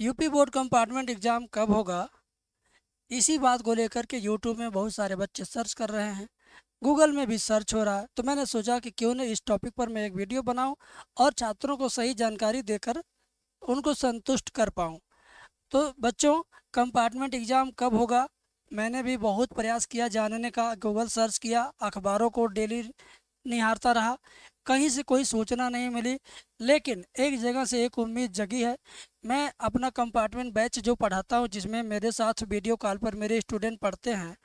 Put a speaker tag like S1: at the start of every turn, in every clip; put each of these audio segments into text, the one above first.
S1: UP board compartment exam कब होगा इसी बात को लेकर के यूट्यूब में बहुत सारे बच्चे सर्च कर रहे हैं गूगल में भी सर्च हो रहा है तो मैंने सोचा कि क्यों नहीं इस टॉपिक पर मैं एक वीडियो बनाऊं और छात्रों को सही जानकारी देकर उनको संतुष्ट कर पाऊं तो बच्चों कंपार्टमेंट एग्ज़ाम कब होगा मैंने भी बहुत प्रयास किया जानने का गूगल सर्च किया अखबारों को डेली निहारता रहा कहीं से कोई सूचना नहीं मिली लेकिन एक जगह से एक उम्मीद जगी है मैं अपना कंपार्टमेंट बैच जो पढ़ाता हूँ जिसमें मेरे साथ वीडियो कॉल पर मेरे स्टूडेंट पढ़ते हैं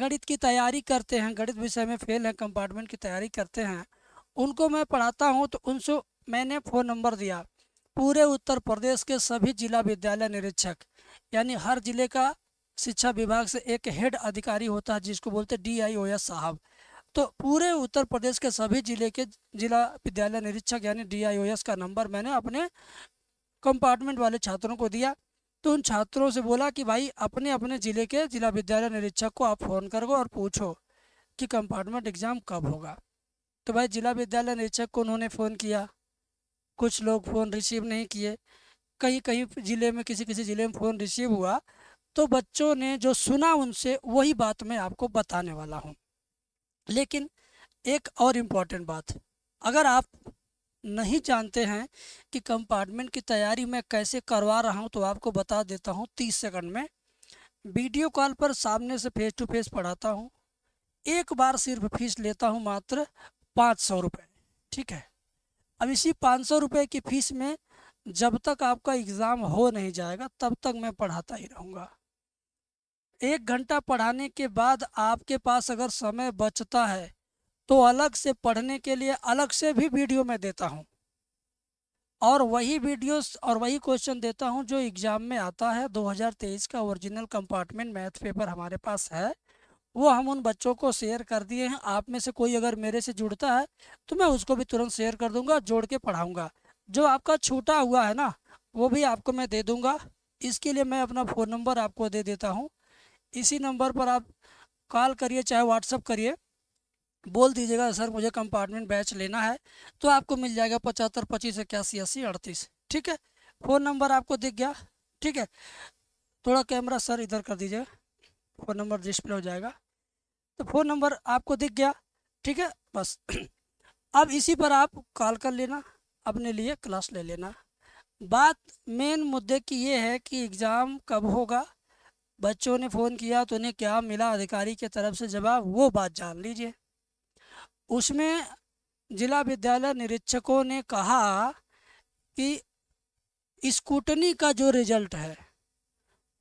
S1: गणित की तैयारी करते हैं गणित विषय में फेल हैं कंपार्टमेंट की तैयारी करते हैं उनको मैं पढ़ाता हूँ तो उनसे मैंने फ़ोन नंबर दिया पूरे उत्तर प्रदेश के सभी जिला विद्यालय निरीक्षक यानी हर जिले का शिक्षा विभाग से एक हेड अधिकारी होता है जिसको बोलते डी आई ओ साहब तो पूरे उत्तर प्रदेश के सभी जिले के जिला विद्यालय निरीक्षक यानी डीआईओएस का नंबर मैंने अपने कंपार्टमेंट वाले छात्रों को दिया तो उन छात्रों से बोला कि भाई अपने अपने ज़िले के जिला विद्यालय निरीक्षक को आप फ़ोन करो और पूछो कि कंपार्टमेंट एग्ज़ाम कब होगा तो भाई जिला विद्यालय निरीक्षक को उन्होंने फ़ोन किया कुछ लोग फ़ोन रिसीव नहीं किए कहीं कहीं ज़िले में किसी किसी ज़िले में फ़ोन रिसीव हुआ तो बच्चों ने जो सुना उनसे वही बात मैं आपको बताने वाला हूँ लेकिन एक और इम्पॉर्टेंट बात अगर आप नहीं जानते हैं कि कंपार्टमेंट की तैयारी मैं कैसे करवा रहा हूं तो आपको बता देता हूं तीस सेकंड में वीडियो कॉल पर सामने से फेस टू फेस पढ़ाता हूं एक बार सिर्फ फीस लेता हूं मात्र पाँच सौ रुपये ठीक है अब इसी पाँच सौ रुपये की फ़ीस में जब तक आपका एग्ज़ाम हो नहीं जाएगा तब तक मैं पढ़ाता ही रहूँगा एक घंटा पढ़ाने के बाद आपके पास अगर समय बचता है तो अलग से पढ़ने के लिए अलग से भी वीडियो मैं देता हूँ और वही वीडियोस और वही क्वेश्चन देता हूँ जो एग्ज़ाम में आता है 2023 का ओरिजिनल कंपार्टमेंट मैथ पेपर हमारे पास है वो हम उन बच्चों को शेयर कर दिए हैं आप में से कोई अगर मेरे से जुड़ता है तो मैं उसको भी तुरंत शेयर कर दूंगा जोड़ के पढ़ाऊँगा जो आपका छूटा हुआ है ना वो भी आपको मैं दे दूँगा इसके लिए मैं अपना फ़ोन नंबर आपको दे देता हूँ इसी नंबर पर आप कॉल करिए चाहे व्हाट्सअप करिए बोल दीजिएगा सर मुझे कंपार्टमेंट बैच लेना है तो आपको मिल जाएगा पचहत्तर पच्चीस इक्यासी अस्सी अड़तीस ठीक है फ़ोन नंबर आपको दिख गया ठीक है थोड़ा कैमरा सर इधर कर दीजिए फ़ोन नंबर डिस्प्ले हो जाएगा तो फ़ोन नंबर आपको दिख गया ठीक है बस अब इसी पर आप कॉल कर लेना अपने लिए क्लास ले लेना बात मेन मुद्दे की ये है कि एग्ज़ाम कब होगा बच्चों ने फ़ोन किया तो उन्हें क्या मिला अधिकारी के तरफ से जवाब वो बात जान लीजिए उसमें जिला विद्यालय निरीक्षकों ने कहा कि स्कूटनी का जो रिजल्ट है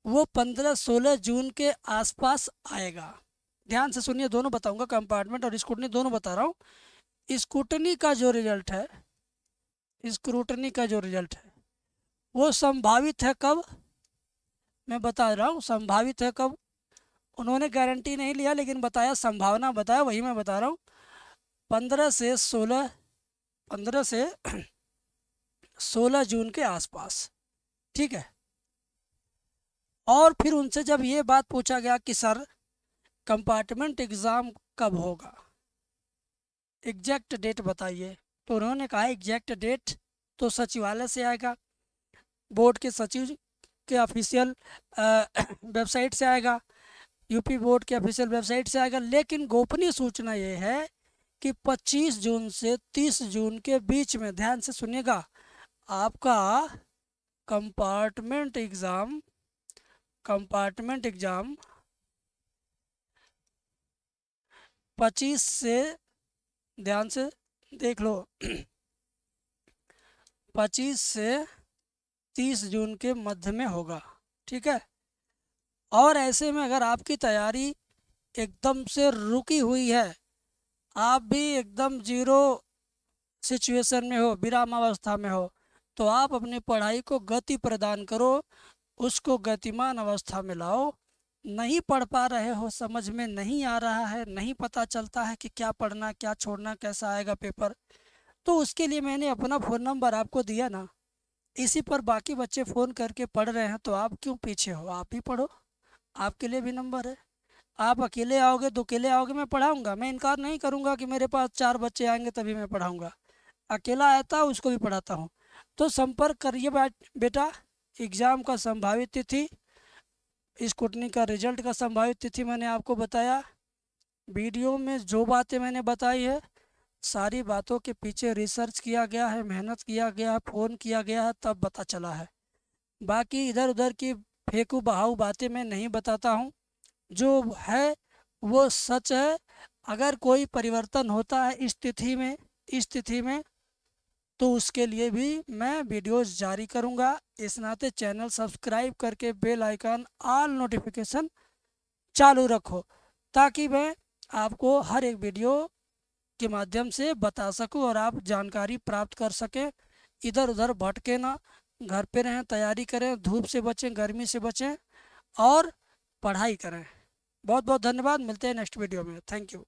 S1: वो पंद्रह सोलह जून के आसपास आएगा ध्यान से सुनिए दोनों बताऊंगा कंपार्टमेंट और स्कूटनी दोनों बता रहा हूँ स्कूटनी का जो रिजल्ट है स्क्रूटनी का जो रिजल्ट है वो संभावित है कब मैं बता रहा हूँ संभावित है कब उन्होंने गारंटी नहीं लिया लेकिन बताया संभावना बताया वही मैं बता रहा हूँ पंद्रह से सोलह पंद्रह से सोलह जून के आसपास ठीक है और फिर उनसे जब ये बात पूछा गया कि सर कंपार्टमेंट एग्ज़ाम कब होगा एग्जैक्ट डेट बताइए तो उन्होंने कहा एग्जैक्ट डेट तो सचिवालय से आएगा बोर्ड के सचिव के ऑफिशियल वेबसाइट से आएगा यूपी बोर्ड के ऑफिशियल वेबसाइट से आएगा लेकिन गोपनीय सूचना ये है कि 25 जून से 30 जून के बीच में ध्यान से सुनिएगा आपका कंपार्टमेंट एग्ज़ाम कंपार्टमेंट एग्ज़ाम 25 से ध्यान से देख लो 25 से तीस जून के मध्य में होगा ठीक है और ऐसे में अगर आपकी तैयारी एकदम से रुकी हुई है आप भी एकदम जीरो सिचुएशन में हो विरामावस्था में हो तो आप अपनी पढ़ाई को गति प्रदान करो उसको गतिमान अवस्था में लाओ नहीं पढ़ पा रहे हो समझ में नहीं आ रहा है नहीं पता चलता है कि क्या पढ़ना क्या छोड़ना कैसा आएगा पेपर तो उसके लिए मैंने अपना फ़ोन नंबर आपको दिया ना इसी पर बाकी बच्चे फ़ोन करके पढ़ रहे हैं तो आप क्यों पीछे हो आप ही पढ़ो आपके लिए भी नंबर है आप अकेले आओगे तो अकेले आओगे मैं पढ़ाऊँगा मैं इनकार नहीं करूँगा कि मेरे पास चार बच्चे आएंगे तभी मैं पढ़ाऊँगा अकेला आता है उसको भी पढ़ाता हूँ तो संपर्क करिए बेटा एग्ज़ाम का संभावित तिथि स्कूटनी का रिजल्ट का संभावित तिथि मैंने आपको बताया वीडियो में जो बातें मैंने बताई है सारी बातों के पीछे रिसर्च किया गया है मेहनत किया गया है फ़ोन किया गया है तब पता चला है बाकी इधर उधर की फेंकू बहाऊ बातें मैं नहीं बताता हूँ जो है वो सच है अगर कोई परिवर्तन होता है इस तिथि में इस में तो उसके लिए भी मैं वीडियोस जारी करूँगा इस नाते चैनल सब्सक्राइब करके बेल आइकन ऑल नोटिफिकेशन चालू रखो ताकि मैं आपको हर एक वीडियो के माध्यम से बता सकूँ और आप जानकारी प्राप्त कर सकें इधर उधर भटके ना घर पे रहें तैयारी करें धूप से बचें गर्मी से बचें और पढ़ाई करें बहुत बहुत धन्यवाद मिलते हैं नेक्स्ट वीडियो में थैंक यू